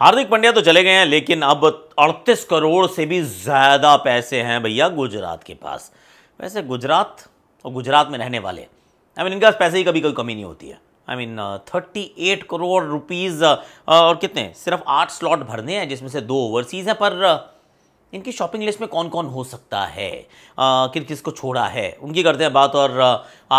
हार्दिक पंड्या तो चले गए हैं लेकिन अब 38 करोड़ से भी ज़्यादा पैसे हैं भैया गुजरात के पास वैसे गुजरात और गुजरात में रहने वाले आई I मीन mean, इनके पास पैसे की कभी कोई कमी नहीं होती है I mean thirty eight crore rupees और कितने सिर्फ आठ स्लॉट भरने हैं जिसमें से दो ओवरसीज़ हैं पर इनकी शॉपिंग लिस्ट में कौन कौन हो सकता है किन किस को छोड़ा है उनकी करते हैं बात और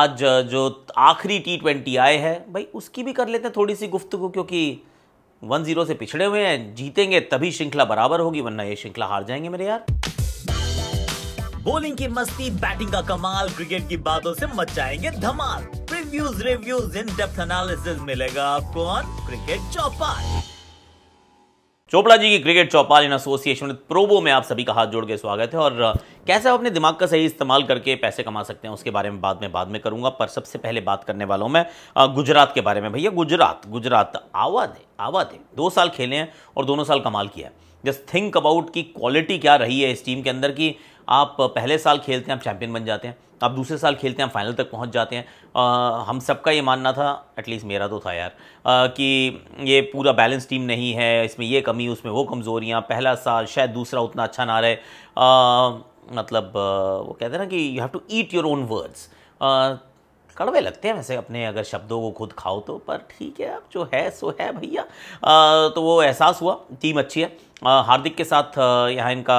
आज जो आखिरी टी ट्वेंटी आए है भाई उसकी भी कर लेते हैं थोड़ी सी गुफ्तु क्योंकि वन जीरो से पिछड़े हुए हैं जीतेंगे तभी श्रृंखला बराबर होगी वरना ये श्रृंखला हार जाएंगे मेरे यार बॉलिंग की मस्ती बैटिंग का कमाल क्रिकेट की बातों से मचाएंगे धमाल previews reviews in depth analysis मिलेगा आपको ऑन क्रिकेट चौपाल चोपड़ा जी की cricket Chaupal in association with Probo में आप सभी का हाथ जोड़ के स्वागत है और कैसे आप अपने दिमाग का सही इस्तेमाल करके पैसे कमा सकते हैं उसके बारे में बाद में बाद में करूंगा पर सबसे पहले बात करने वाला हूं मैं गुजरात के बारे में भैया गुजरात गुजरात आवा दे आवा दे दो साल खेले हैं और दोनों साल कमाल किया है जस्ट थिंक अबाउट की क्वालिटी क्या रही है इस टीम के अंदर की आप पहले साल खेलते हैं आप चैम्पियन बन जाते हैं आप दूसरे साल खेलते हैं आप फाइनल तक पहुंच जाते हैं आ, हम सबका ये मानना था एटलीस्ट मेरा तो था यार आ, कि ये पूरा बैलेंस टीम नहीं है इसमें ये कमी उसमें वो कमज़ोरियाँ पहला साल शायद दूसरा उतना अच्छा ना रहे आ, मतलब वो कहते हैं ना कि you have to eat your own words कड़वे लगते हैं वैसे अपने अगर शब्दों को खुद खाओ तो पर ठीक है अब जो है सो है भैया तो वो एहसास हुआ टीम अच्छी है हार्दिक के साथ यहाँ इनका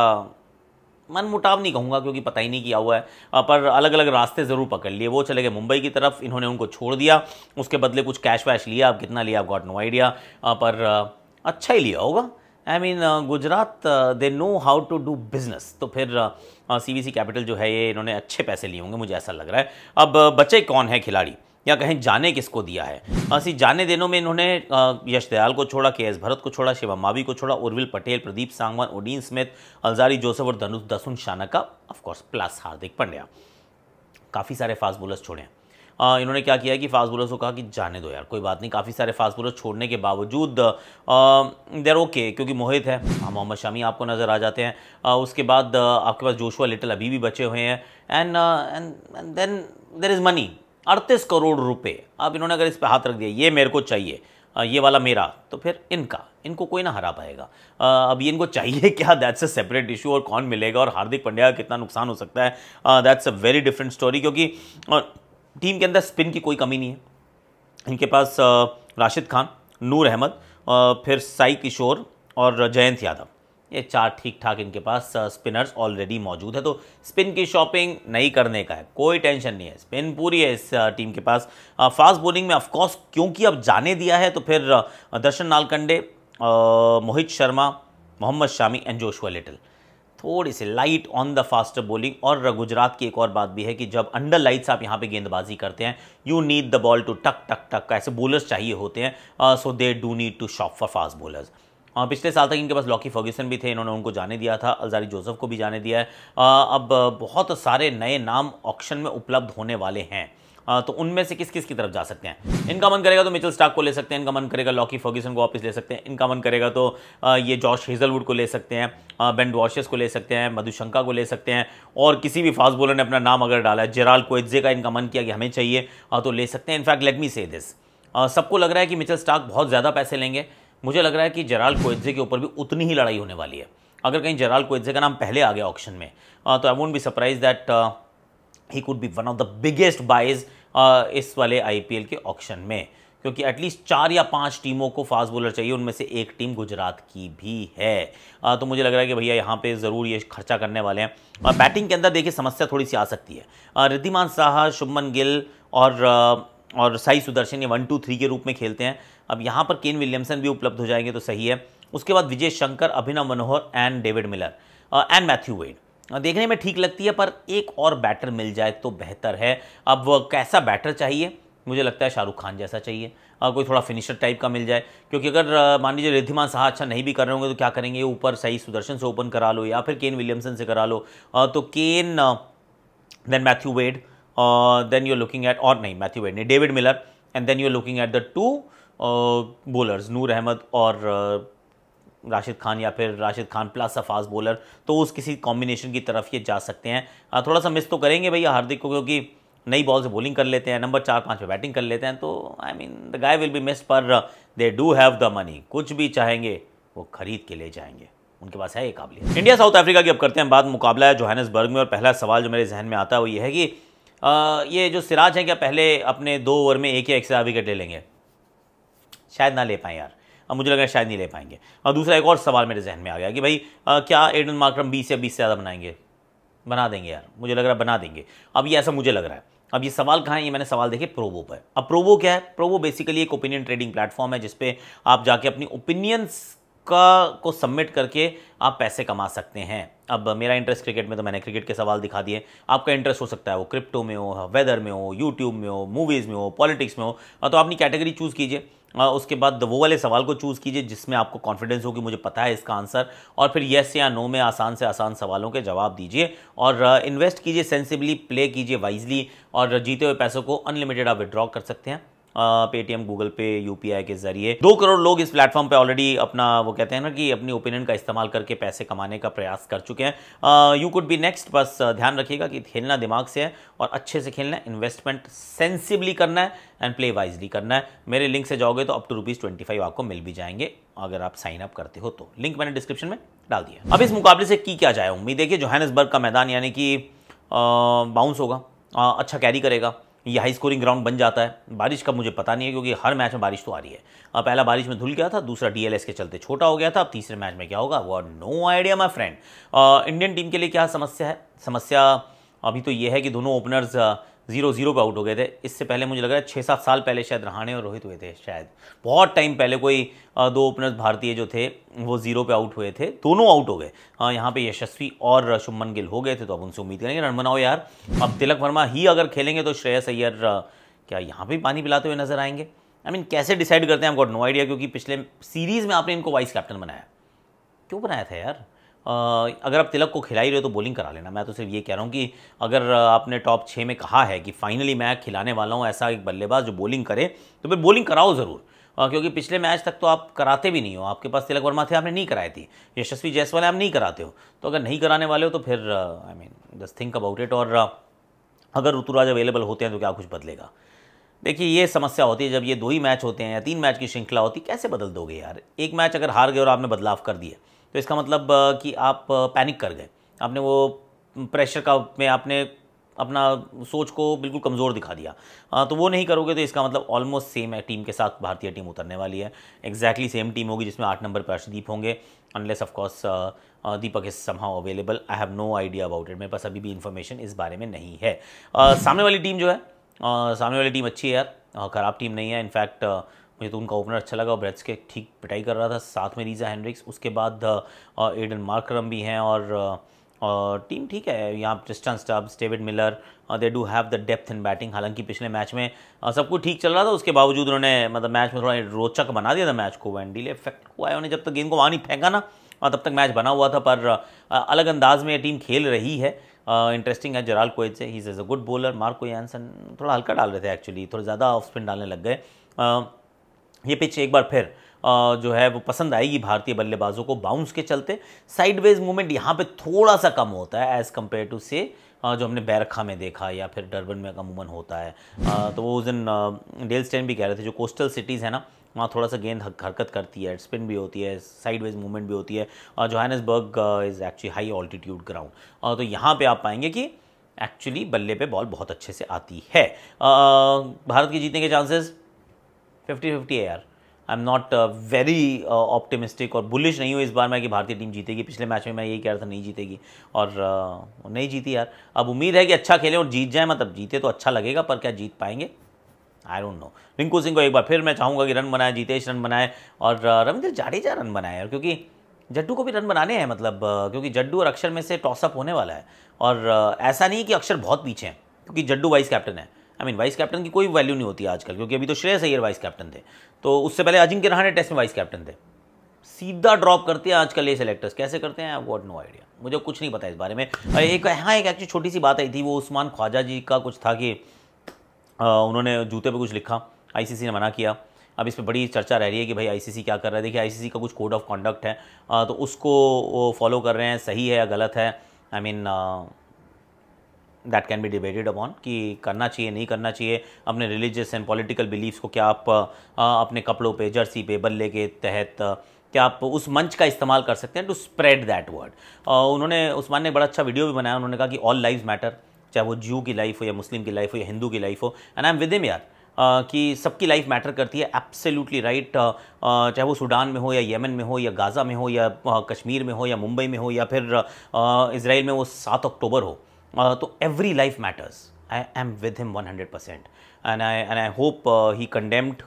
मन मुटाव नहीं कहूँगा क्योंकि पता ही नहीं किया हुआ है पर अलग अलग रास्ते ज़रूर पकड़ लिए वो चले गए मुंबई की तरफ इन्होंने उनको छोड़ दिया उसके बदले कुछ कैश वैश लिया अब कितना लिया गॉट नो आइडिया पर अच्छा ही लिया होगा I I mean mean, Gujarat they know how to do business तो फिर सी वी सी कैपिटल जो है ये इन्होंने अच्छे पैसे लिए होंगे मुझे ऐसा लग रहा है अब बचे कौन है खिलाड़ी या कहें जाने किसको दिया है ऐसी जाने देनों में इन्होंने यश दयाल को छोड़ा के एस भरत को छोड़ा शिवम मावी को छोड़ा Urvil Patel Pradeep Sangwan Odean Smith Alzarri Joseph और धनुष दसुन शाना का ऑफकोर्स प्लस हार्दिक पांड्या काफ़ी सारे फास्ट बोलर्स छोड़े हैं आ, इन्होंने क्या किया कि फास्ट बोलर्स को कहा कि जाने दो यार कोई बात नहीं काफ़ी सारे फास्ट बोलर्स छोड़ने के बावजूद देर ओके क्योंकि मोहित है हाँ, मोहम्मद शमी आपको नज़र आ जाते हैं आ, उसके बाद आपके पास जोशुआ लिटिल अभी भी बचे हुए हैं and and then there is money अड़तीस करोड़ रुपए अब इन्होंने अगर इस पर हाथ रख दिया ये मेरे को चाहिए ये वाला मेरा तो फिर इनका इनको कोई ना हरा पाएगा अब ये इनको चाहिए क्या दैट्स अ सेपरेट इशू और कौन मिलेगा और हार्दिक पंड्या का कितना नुकसान हो सकता है that's a very different story क्योंकि टीम के अंदर स्पिन की कोई कमी नहीं है इनके पास राशिद खान नूर अहमद फिर साई किशोर और जयंत यादव ये चार ठीक ठाक इनके पास स्पिनर्स ऑलरेडी मौजूद है तो स्पिन की शॉपिंग नहीं करने का है कोई टेंशन नहीं है स्पिन पूरी है इस टीम के पास फास्ट बॉलिंग में ऑफकोर्स क्योंकि अब जाने दिया है तो फिर Darshan Nalkande Mohit Sharma Mohammed Shami and Joshua Little थोड़ी सी light on the fast bowling और गुजरात की एक और बात भी है कि जब अंडर लाइट्स आप यहाँ पे गेंदबाजी करते हैं you need the ball to टक टक टक ऐसे बोलर्स चाहिए होते हैं so they do need to shop for fast bowlers हाँ, पिछले साल तक इनके पास लॉकी फर्ग्यूसन भी थे इन्होंने उनको जाने दिया था अलजारी जोसेफ को भी जाने दिया है अब बहुत सारे नए नाम ऑक्शन में उपलब्ध होने वाले हैं तो उनमें से किस किस की तरफ जा सकते हैं इनका मन करेगा तो मिचल स्टाक को ले सकते हैं इनका मन करेगा लॉकी फर्ग्यूसन को वापस ले सकते हैं इनका मन करेगा तो ये जॉश हेजलवुड को ले सकते हैं बेंड वॉशेस को ले सकते हैं मधुशंका को ले सकते हैं और किसी भी फास्ट बॉलर ने अपना नाम अगर डाला है जेराल कोइजे का इनका मन किया कि हमें चाहिए तो ले सकते हैं इनफैक्ट लेट मी से दिस सबको लग रहा है कि मिचल स्टाक बहुत ज़्यादा पैसे लेंगे मुझे लग रहा है कि जराल कोइजे के ऊपर भी उतनी ही लड़ाई होने वाली है अगर कहीं जराल कोइजे का नाम पहले आ गया ऑप्शन में तो I would be surprised that he could be one of the biggest buys इस वाले आई के ऑप्शन में क्योंकि एटलीस्ट चार या पांच टीमों को फास्ट बॉलर चाहिए उनमें से एक टीम गुजरात की भी है आ, तो मुझे लग रहा है कि भैया यहाँ पे ज़रूर ये खर्चा करने वाले हैं और बैटिंग के अंदर देखिए समस्या थोड़ी सी आ सकती है रिद्धिमान साहा शुभमन गिल और और साई सुदर्शन ये वन टू थ्री के रूप में खेलते हैं अब यहाँ पर केन विलियमसन भी उपलब्ध हो जाएंगे तो सही है उसके बाद Vijay Shankar Abhinav Manohar and David Miller and Matthew Wade देखने में ठीक लगती है पर एक और बैटर मिल जाए तो बेहतर है अब कैसा बैटर चाहिए मुझे लगता है शाहरुख खान जैसा चाहिए कोई थोड़ा फिनिशर टाइप का मिल जाए क्योंकि अगर मान लीजिए रिद्धिमान शाह अच्छा नहीं भी कर रहे होंगे तो क्या करेंगे ऊपर सही सुदर्शन से ओपन करा लो या फिर केन विलियमसन से करा लो तो Kane then Matthew Wade then uh, then you're looking at uh, और नहीं Matthew Wadeney, David Miller and then you're looking at the two bowlers Noor Ahmad और राशिद खान या फिर राशिद खान प्लस अफाज बोलर तो उस किसी कॉम्बिनेशन की तरफ ये जा सकते हैं uh, थोड़ा सा मिस तो करेंगे भैया हार्दिक को क्योंकि नई बॉल से बॉलिंग कर लेते हैं नंबर चार पाँच पे बैटिंग कर लेते हैं तो I mean the guy will be miss पर they do have the money कुछ भी चाहेंगे वो खरीद के ले जाएंगे उनके पास है ये काबिलियत इंडिया साउथ अफ्रीका की अब करते हैं बाद मुकाबला है जोहैनसबर्ग में और पहला सवाल जो मेरे जहन में आता है वो ये है कि ये जो सिराज हैं क्या पहले अपने दो ओवर में एक या एक से आधा विकेट ले लेंगे शायद ना ले पाएँ यार अब मुझे लग रहा है शायद नहीं ले पाएंगे और दूसरा एक और सवाल मेरे जहन में आ गया कि भाई आ, क्या एडन मार्क्रम बीस या बीस से ज़्यादा बनाएंगे बना देंगे यार मुझे लग रहा है बना देंगे अब ये ऐसा मुझे लग रहा है अब ये सवाल कहाँ है ये मैंने सवाल देखे प्रोवो पर अब प्रोवो क्या है प्रोवो बेसिकली एक ओपिनियन ट्रेडिंग प्लेटफॉर्म है जिसपे आप जाके अपनी ओपिनियंस का को सबमिट करके आप पैसे कमा सकते हैं अब मेरा इंटरेस्ट क्रिकेट में तो मैंने क्रिकेट के सवाल दिखा दिए आपका इंटरेस्ट हो सकता है वो क्रिप्टो में हो वेदर में हो यूट्यूब में हो मूवीज़ में हो पॉलिटिक्स में हो हाँ, तो अपनी कैटेगरी चूज़ कीजिए हाँ, उसके बाद वो वाले सवाल को चूज़ कीजिए जिसमें आपको कॉन्फिडेंस हो कि मुझे पता है इसका आंसर और फिर येस या नो में आसान से आसान सवालों के जवाब दीजिए और इन्वेस्ट हाँ, कीजिए सेंसिबली प्ले कीजिए वाइजली और जीते हुए पैसों को अनलिमिटेड आप विड्रॉ कर सकते हैं पेटीएम गूगल पे यूपीआई के जरिए दो करोड़ लोग इस प्लेटफॉर्म पे ऑलरेडी अपना वो कहते हैं ना कि अपनी ओपिनियन का इस्तेमाल करके पैसे कमाने का प्रयास कर चुके हैं यू कुड बी नेक्स्ट बस ध्यान रखिएगा कि खेलना दिमाग से है और अच्छे से खेलना है इन्वेस्टमेंट सेंसिबली करना है एंड प्ले वाइजली करना है मेरे लिंक से जाओगे तो up to rupees twenty five आपको मिल भी जाएंगे अगर आप साइन अप करते हो तो लिंक मैंने डिस्क्रिप्शन में डाल दिया अब इस मुकाबले से की क्या जाए उम्मीद है कि जोहैनसबर्ग का मैदान यानी कि बाउंस होगा आ, अच्छा कैरी करेगा ये हाई स्कोरिंग ग्राउंड बन जाता है बारिश का मुझे पता नहीं है क्योंकि हर मैच में बारिश तो आ रही है अब पहला बारिश में धुल गया था दूसरा डीएलएस के चलते छोटा हो गया था अब तीसरे मैच में क्या होगा वो no idea my friend Indian team के लिए क्या समस्या है समस्या अभी तो ये है कि दोनों ओपनर्स जीरो जीरो पर आउट हो गए थे इससे पहले मुझे लग रहा है छः सात साल पहले शायद रहाणे और रोहित हुए थे शायद बहुत टाइम पहले कोई दो ओपनर्स भारतीय जो थे वो जीरो पे आउट हुए थे दोनों आउट हो गए यहाँ पे यशस्वी और शुभमन गिल हो गए थे तो अब उनसे उम्मीद करेंगे रन बनाओ यार अब तिलक वर्मा ही अगर खेलेंगे तो श्रेयस अय्यर क्या यहाँ पर पानी पिलाते हुए नजर आएंगे आई I मीन mean, कैसे डिसाइड करते हैं आई गॉट नो आइडिया क्योंकि पिछले सीरीज़ में आपने इनको वाइस कैप्टन बनाया क्यों बनाया था यार अगर आप तिलक को खिला ही रहे हो तो बॉलिंग करा लेना मैं तो सिर्फ ये कह रहा हूँ कि अगर आपने टॉप छः में कहा है कि फाइनली मैं खिलाने वाला हूँ ऐसा एक बल्लेबाज जो बॉलिंग करे तो फिर बॉलिंग कराओ ज़रूर क्योंकि पिछले मैच तक तो आप कराते भी नहीं हो आपके पास तिलक वर्मा थे आपने नहीं कराई थी यशस्वी जायसवाल आप नहीं कराते हो तो अगर नहीं कराने वाले हो तो फिर I mean just think about it और अगर ऋतुराज अवेलेबल होते हैं तो क्या कुछ बदलेगा देखिए ये समस्या होती है जब ये दो ही मैच होते हैं या तीन मैच की श्रृंखला होती है कैसे बदल दोगे यार एक मैच अगर हार गए और आपने बदलाव कर दिए तो इसका मतलब कि आप पैनिक कर गए आपने वो प्रेशर का में आपने अपना सोच को बिल्कुल कमज़ोर दिखा दिया आ, तो वो नहीं करोगे तो इसका मतलब ऑलमोस्ट सेम है टीम के साथ भारतीय टीम उतरने वाली है एग्जैक्टली सेम टीम होगी जिसमें आठ नंबर पर अर्शदीप होंगे unless of course Deepak is somehow available I have no idea about it मेरे पास अभी भी इन्फॉर्मेशन इस बारे में नहीं है आ, सामने वाली टीम जो है आ, सामने वाली टीम अच्छी है यार ख़राब टीम नहीं है इनफैक्ट मुझे तो उनका ओपनर अच्छा लगा और ब्रेट्स के ठीक पिटाई कर रहा था साथ में रीजा हैंड्रिक्स उसके बाद एडन मार्करम भी हैं और और टीम ठीक है यहाँ Tristan Stubbs David Miller they do have the depth in batting हालांकि पिछले मैच में सब कुछ ठीक चल रहा था उसके बावजूद उन्होंने मतलब मैच में थोड़ा रोचक बना दिया था मैच को एंड डिले इफेक्ट हुआ है उन्हें जब तक गेंद को वहाँ नहीं फेंका ना तब तक मैच बना हुआ था पर अलग अंदाज में टीम खेल रही है इंटरेस्टिंग है जराल कोएज से ही is a good bowler Marco Jansen थोड़ा हल्का डाल रहे थे एक्चुअली थोड़ा ज़्यादा ऑफ स्पिन डालने लग गए ये पिच एक बार फिर जो है वो पसंद आएगी भारतीय बल्लेबाजों को बाउंस के चलते साइडवेज मूवमेंट यहाँ पे थोड़ा सा कम होता है एज़ कम्पेयर टू से जो हमने बैरखा में देखा या फिर डरबन में अमूमन होता है तो वो उस दिन डेल स्टैंड भी कह रहे थे जो कोस्टल सिटीज़ है ना वहाँ थोड़ा सा गेंद हरकत करती है स्पिन भी होती है साइडवेज मूवमेंट भी होती है और Johannesburg is actually high altitude ground तो यहाँ पर आप पाएंगे कि एक्चुअली बल्ले पे बॉल बहुत अच्छे से आती है भारत के जीतने के चांसेस फिफ्टी फिफ्टी है यार I am not very optimistic और बुलिश नहीं हूँ इस बार मैं कि भारतीय टीम जीतेगी पिछले मैच में मैं यही कह रहा था नहीं जीतेगी और uh, नहीं जीती यार अब उम्मीद है कि अच्छा खेले और जीत जाए मतलब जीते तो अच्छा लगेगा पर क्या जीत पाएंगे I don't know Rinku Singh को एक बार फिर मैं चाहूँगा कि रन बनाए जीतेश रन बनाए और uh, रविंद्र जाडेजा रन बनाए और क्योंकि जड्डू को भी रन बनाने हैं मतलब uh, क्योंकि जड्डू और अक्षर में से टॉसअप होने वाला है और uh, ऐसा नहीं कि अक्षर बहुत पीछे हैं क्योंकि जड्डू वाइस कैप्टन है आई मीन वाइस कैप्टन की कोई वैल्यू नहीं होती आजकल क्योंकि अभी तो श्रेय सैयर वाइस कैप्टन थे तो उससे पहले अजिंक्य रहाणे टेस्ट में वाइस कैप्टन थे सीधा ड्रॉप करते हैं आजकल ये सेलेक्टर्स कैसे करते हैं आई वॉट नो आइडिया मुझे कुछ नहीं पता इस बारे में एक हाँ एक एक्चुअली छोटी सी बात आई थी वो उस्मान ख्वाजा जी का कुछ था कि आ, उन्होंने जूते पे कुछ लिखा आईसीसी ने मना किया अब इस पर बड़ी चर्चा रह रही है कि भाई आईसीसी क्या कर रहा है देखिए आईसीसी का कुछ कोड ऑफ कॉन्डक्ट है आ, तो उसको फॉलो कर रहे हैं सही है या गलत है I I mean mean, that can be debated upon कि करना चाहिए नहीं करना चाहिए अपने रिलीजियस एंड पॉलिटिकल बिलीव्स को क्या आप आ, अपने कपड़ों पे जर्सी पे बल्ले के तहत क्या आप उस मंच का इस्तेमाल कर सकते हैं टू स्प्रेड दैट वर्ड उन्होंने उस्मान ने बड़ा अच्छा वीडियो भी बनाया उन्होंने कहा कि ऑल लाइफ मैटर चाहे वो जू की लाइफ हो या मुस्लिम की लाइफ हो या हिंदू की लाइफ हो and I am with him यार Uh, कि सबकी लाइफ मैटर करती है absolutely right right. uh, uh, चाहे वो सूडान में हो या यमन में हो या गाज़ा में हो या कश्मीर में हो या मुंबई में हो या फिर इसराइल में वो सात अक्टूबर हो Uh, तो every life matters I am with him one hundred percent and I and I hope he condemned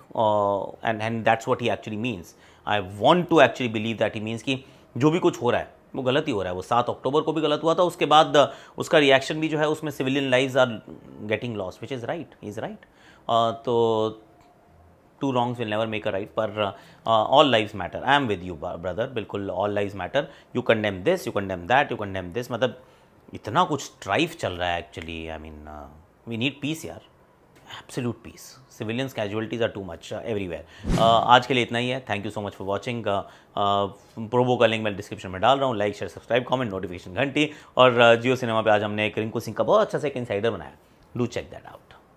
and and that's what he actually means I want to actually believe that he means कि जो भी कुछ हो रहा है वो गलत ही हो रहा है वो सात अक्टूबर को भी गलत हुआ था उसके बाद uh, उसका रिएक्शन भी जो है उसमें civilian live are getting loss which is right is right तो two wrongs will never make a right पर all lives matter I am with you brother बिल्कुल all lives matter you condemn this you condemn that you condemn this मतलब इतना कुछ strife चल रहा है actually I mean we need peace यार absolute peace civilians casualties are too much everywhere आज के लिए इतना ही है thank you so much for watching Probo का लिंक मैं डिस्क्रिप्शन में डाल रहा हूँ like share subscribe comment notification घंटी और जियो uh, सिनेमा पे आज हमने एक रिंकू सिंह का बहुत अच्छा से एक इनसाइडर बनाया डू चेक दैट आउट